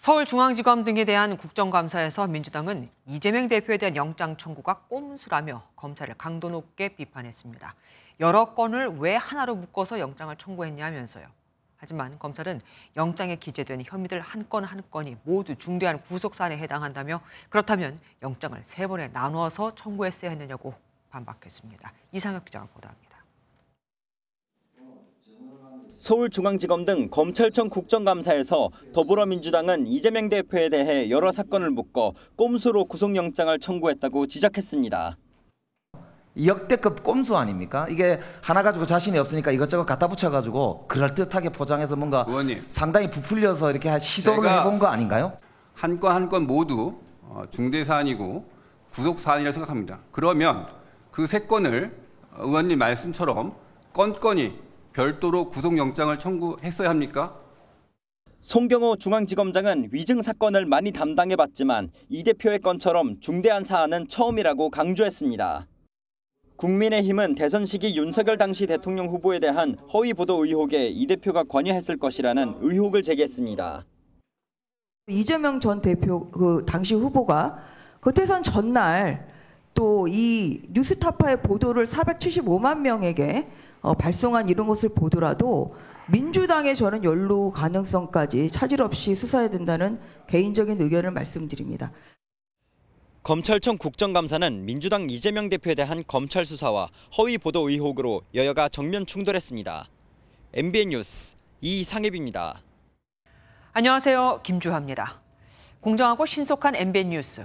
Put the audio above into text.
서울중앙지검 등에 대한 국정감사에서 민주당은 이재명 대표에 대한 영장 청구가 꼼수라며 검찰을 강도 높게 비판했습니다. 여러 건을 왜 하나로 묶어서 영장을 청구했냐면서요. 하지만 검찰은 영장에 기재된 혐의들 한 건 한 건이 모두 중대한 구속사안에 해당한다며 그렇다면 영장을 세 번에 나누어서 청구했어야 했느냐고 반박했습니다. 이상혁 기자가 보도합니다. 서울중앙지검 등 검찰청 국정감사에서 더불어민주당은 이재명 대표에 대해 여러 사건을 묶어 꼼수로 구속영장을 청구했다고 지적했습니다. 역대급 꼼수 아닙니까? 이게 하나 가지고 자신이 없으니까 이것저것 갖다 붙여가지고 그럴듯하게 포장해서 뭔가 의원님, 상당히 부풀려서 이렇게 시도를 해본 거 아닌가요? 한 건 한 건 모두 어, 중대 사안이고 구속 사안이라고 생각합니다. 그러면 그 세 건을 의원님 말씀처럼 건건이 별도로 구속영장을 청구했어야 합니까? 송경호 중앙지검장은 위증 사건을 많이 담당해봤지만 이 대표의 건처럼 중대한 사안은 처음이라고 강조했습니다. 국민의힘은 대선 시기 윤석열 당시 대통령 후보에 대한 허위 보도 의혹에 이 대표가 관여했을 것이라는 의혹을 제기했습니다. 이재명 전 대표 그 당시 후보가 그 대선 전날 또이 뉴스타파의 보도를 475만 명에게 어, 발송한 이런 것을 보더라도 민주당의 저는 연루 가능성까지 차질 없이 수사해야 된다는 개인적인 의견을 말씀드립니다. 검찰청 국정감사는 민주당 이재명 대표에 대한 검찰 수사와 허위 보도 의혹으로 여야가 정면 충돌했습니다. MBN 뉴스 이상엽입니다. 안녕하세요. 김주하입니다. 공정하고 신속한 MBN 뉴스